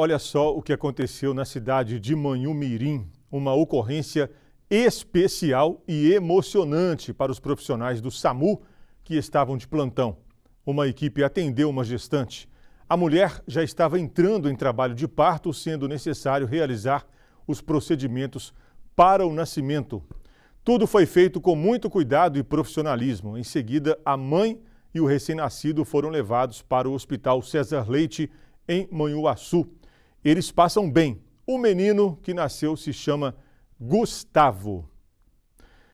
Olha só o que aconteceu na cidade de Manhumirim, uma ocorrência especial e emocionante para os profissionais do SAMU que estavam de plantão. Uma equipe atendeu uma gestante. A mulher já estava entrando em trabalho de parto, sendo necessário realizar os procedimentos para o nascimento. Tudo foi feito com muito cuidado e profissionalismo. Em seguida, a mãe e o recém-nascido foram levados para o Hospital César Leite, em Manhuaçu eles passam bem. O menino que nasceu se chama Gustavo.